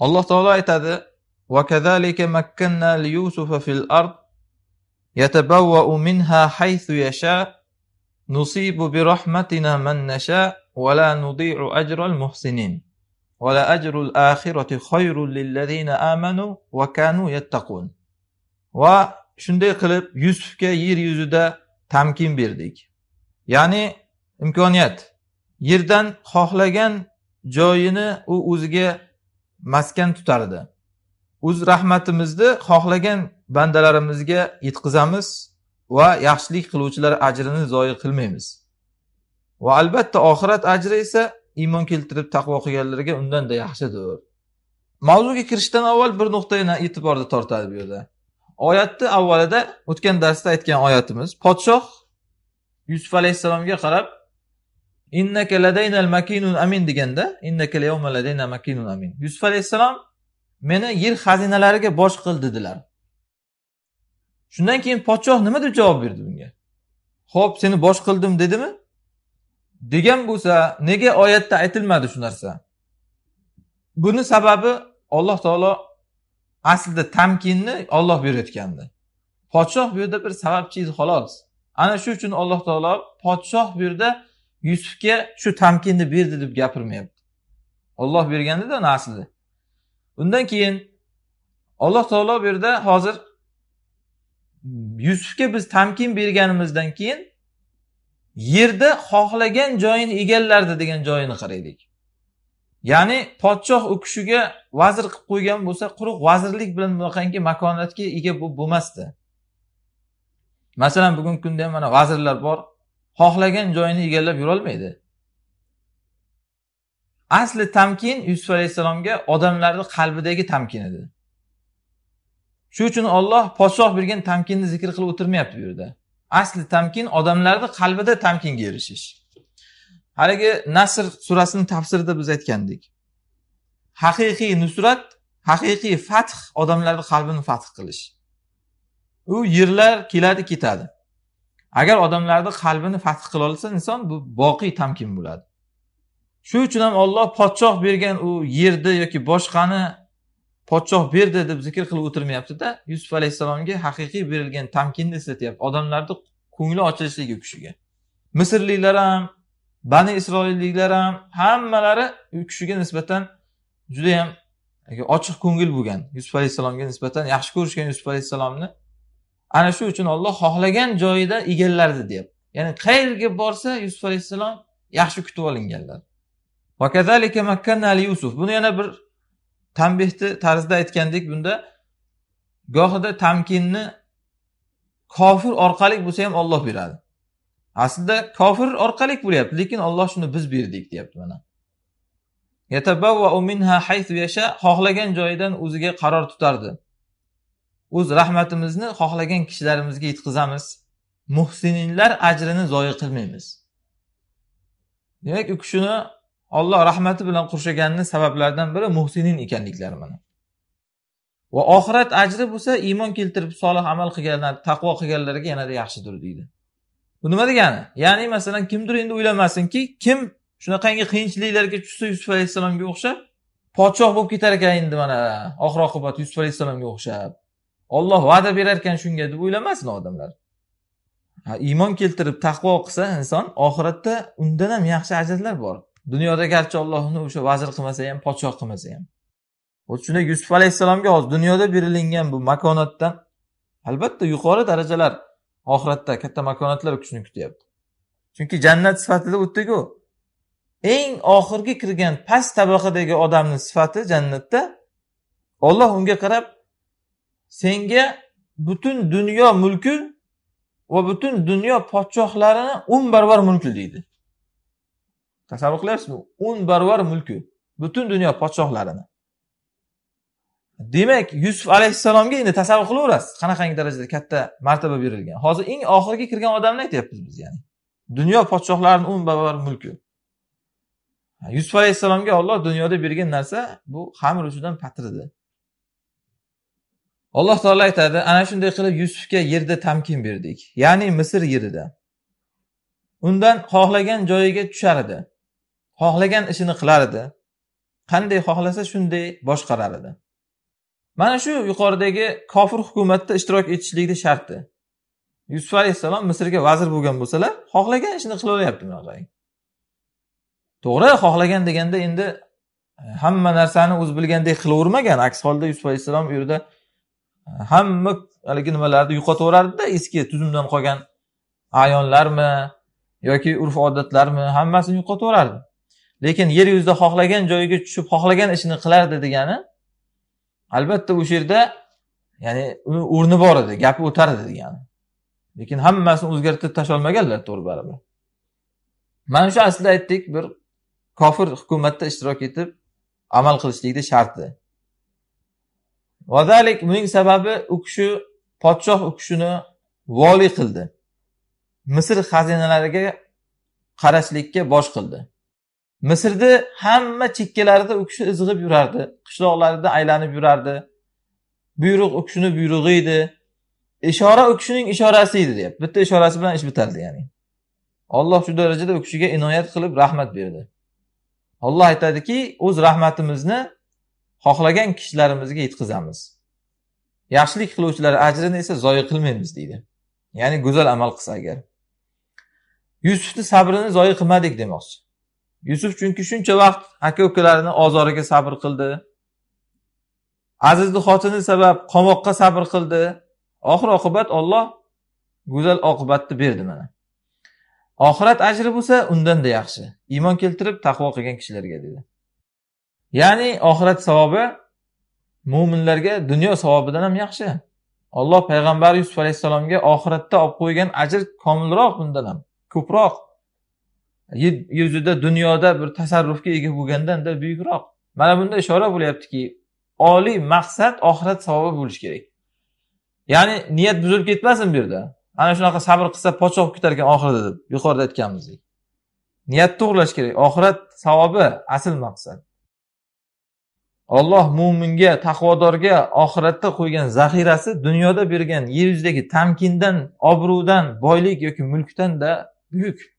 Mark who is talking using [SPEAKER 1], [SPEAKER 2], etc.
[SPEAKER 1] alloh taolo aytadi وكذلك مكنا ليوسف في الأرض يتبوأ منها حيث يشاء نصيب برحمتنا من نشاء ولا نضيع أجر المحسنين ولا أجر الآخرة خير للذين آمنوا وكانوا يتقون وشunday qilib yusufga yer yuzida tamkin berdik ya'ni imkoniyat yerdan xohlagan joyini u o'ziga maskan tutardi o'z rahmatimizni xohlagan bandalarimizga yetkazamiz va yaxshilik qiluvchilar ajrini zoyi qilmaymiz va albatta oxirat ajri esa iymon keltirib taqvo qilganlarga undanda yaxshidir mavzuga kirishdan avval bir nuqtani e'tiborda tortadi bu yerda oyatni avvalida o'tgan darsda aytgan oyatimiz podshoh yusuf alayhissalomga qarab innaka ladaynal makinun amin deganda innaka yawma ladayna makinun amin yusuf alayhissalom meni yer xazinalariga bosh qil dedilar shundan keyin podshoh nima deb javob berdi bunga ho'p seni bosh qildim dedimi degan bo'lsa nega oyatda aytilmadi shu narsa buni sababi alloh taolo aslida tamkinni olloh berayotgandi podshoh bu yerda bir sababchi edi xolos ana shu uchun alloh taolo podshoh bu yerda yusufga shu tamkinni berdi deb gapirmayapti olloh bergandida uni aslida undan keyin alloh taolo bu yerda hozir yusufga biz tamkin berganimizdan keyin yerda xohlagan joyini egallardi degan joyini qaraylik ya'ni podshoh u kishiga vazir qilib qo'ygan bo'lsa quruq vazirlik bilan bunaqangi makonatga ega bo'lib bo'lmasdi masalan bugungi kunda ham mana vazirlar bor xohlagan joyini egallab yurolmaydi asli tamkin yusuf alayhissalomga odamlarni qalbidagi tamkin edi shuning uchun olloh podshoh bergan tamkinni zikr qilib o'tirmayapti bu yerda asli tamkin odamlarni qalbida tamkinga erishish haligi nasr surasini tafsirida biz aytgandik haqiqiy nusrat haqiqiy fath odamlarni qalbini fath qilish u yerlar keladi ketadi agar odamlarni qalbini fath qila olsa inson bu boqiy tamkin bo'ladi shu uchun ham olloh podshoh bergan u yerni yoki boshqani podshoh berdi deb zikr qilib o'tirmayaptida yusuf alayhissalomga haqiqiy berilgan tamkinni eslatyapti odamlarni ko'ngli ochilishligi u kishiga misrliklar ham bani isroilliklar ham hammalari u kishiga nisbatan judayam ochiq ko'ngil bo'lgan yusuf alayhissalomga nisbatan yaxshi ko'rishgan yusuf alayhissalomni ana shu uchun olloh xohlagan joyida egallardi deyapti ya'ni qayerga borsa yusuf alayhissalom yaxshi kutib olinganlar yusuf buni yana bir tanbehni tarzda aytgandik bunda gohida tamkinni kofir orqali bo'lsa ham olloh beradi aslida kofir orqali bo'lyapti lekin olloh shuni biz berdik deyapti mana xohlagan joyidan o'ziga qaror tutardi o'z rahmatimizni xohlagan kishilarimizga yetkazamiz muhsininlar ajrini zoyi qilmaymiz demak u kishini olloh rahmati bilan qurshaganini sabablaridan biri muhsinin ekanliklari mana va oxirat ajri bo'lsa iymon keltirib solih amal qilganlar taqvo qilganlarga yanada yaxshidir deydi bu nima degani ya'ni masalan kimdir endi o'ylamasinki kim shunaqangi qiyinchiliklarga tushsa yusuf alayhissalomga o'xshab podshoh bo'lib ketar ekan endi mana oxir oqibat yusuf alayhissalomga o'xshab olloh va'da berar ekan shunga deb o'ylamasin odamlar iymon keltirib taqvo qilsa inson oxiratda undan ham yaxshi ajrlar bor dunyoda garchi ollohni o'sha vazir qilmasa ham podshoh qilmasa ham xuddi shunday yusuf alayhissalomga hozir dunyoda berilingan bu makonatdan albatta yuqori darajalar oxiratda katta makonatlar kishini kutyapti chunki jannat sifatida o'tdiku eng oxirgi kirgan past tabaqadagi odamni sifati jannatda olloh unga qarab senga butun dunyo mulki va butun dunyo podshohlarini o'n barobar mulki deydi tasavvur qilyapsizmi o'n barobar mulki butun dunyo podshohlarini demak yusuf alayhissalomga endi tasavvur qilaverasiz qanaqangi darajada katta martaba berilgan hozir eng oxirgi kirgan odamni aytyapmiz biz ya'ni dunyo podshohlarini o'n barobar mulki yusuf alayhissalomga olloh dunyoda bergan narsa bu xamir ustidan patir edi alloh taolo aytadi ana shunday qilib yusufga yerda tamkin berdik ya'ni misr yerida undan xohlagan joyiga tushar edi xohlagan ishini qilar edi qanday xohlasa shunday boshqarar edi mana shu yuqoridagi kofir hukumatda ishtirok etishlikni sharti yusuf alayhissalom misrga vazir bo'lgan bo'lsalar xohlagan ishni qilaveryapti bunaqa to'g'ri xohlagan deganda endi e, hamma narsani o'zi bilgandek qilavermagan aks holda yusuf alayhissalom u yerda hamma haligi nimalarni yo'qotaverardida eski tuzumdan qolgan ayonlarmi yoki urf odatlarmi hammasini yo'qotaverardi lekin yer yuzida xohlagan joyiga tushib xohlagan ishini qilardi degani albatta o'sha yerda ya'ni uni o'rni bor edi gapi o'tardi degani lekin hammasini o'zgartirib tashlolmaganlar to'g'ri baribir mana shu aslida aytdik bir kofir hukumatda ishtirok etib amal qilishlikni sharti vazalik buning sababi u kishi podshoh u kishini voliy qildi misr xazinalariga qarashlikka bosh qildi misrni hamma chekkalarida u kishi izg'ib yurardi qishloqlarida aylanib yurardi buyruq u kishini buyrug'i edi ishora u kishining ishorasi edi deyapti bitta ishorasi bilan ish bitardi ya'ni olloh shu darajada u kishiga inoyat qilib rahmat berdi olloh aytadiki o'z rahmatimizni xohlagan kishilarimizga yetkazamiz yaxshilik qiluvchilar ajrini esa zoyi qilmaymiz deydi ya'ni go'zal amal qilsa agar yusufni sabrini zoyi qilmadik demoqchi yusuf chunki shuncha vaqt aka ukalarini ozoriga sabr qildi azizni xotini sabab qamoqqa sabr qildi oxir oqibat olloh go'zal oqibatni berdi mana oxirat ajri bo'lsa undanda yaxshi iymon keltirib taqvo qilgan kishilarga dedi ya'ni oxirat savobi mo'minlarga dunyo savobidan ham yaxshi olloh payg'ambar yusuf alayhissalomga oxiratda olib qo'ygan ajr komilroq bundan ham ko'proq yuzida dunyoda bir tasarrufga ega bo'lgandanda buyukroq mana bunda ishora bo'lyaptiki oliy maqsad oxirat savobi bo'lishi kerak ya'ni niyat buzilib ketmasin bu yerda ana shunaqa sabr qilsa podshoh ketar ekan oxirida deb yuqorida aytganimizdek niyat to'g'irlash kerak oxirat savobi asl maqsad Alloh mu'minga, taqvodorga oxiratda qo'ygan zaxirasi dunyoda bergan yer yuzidagi tamkindan, obro'dan, boylik yoki mulkdan da buyuk.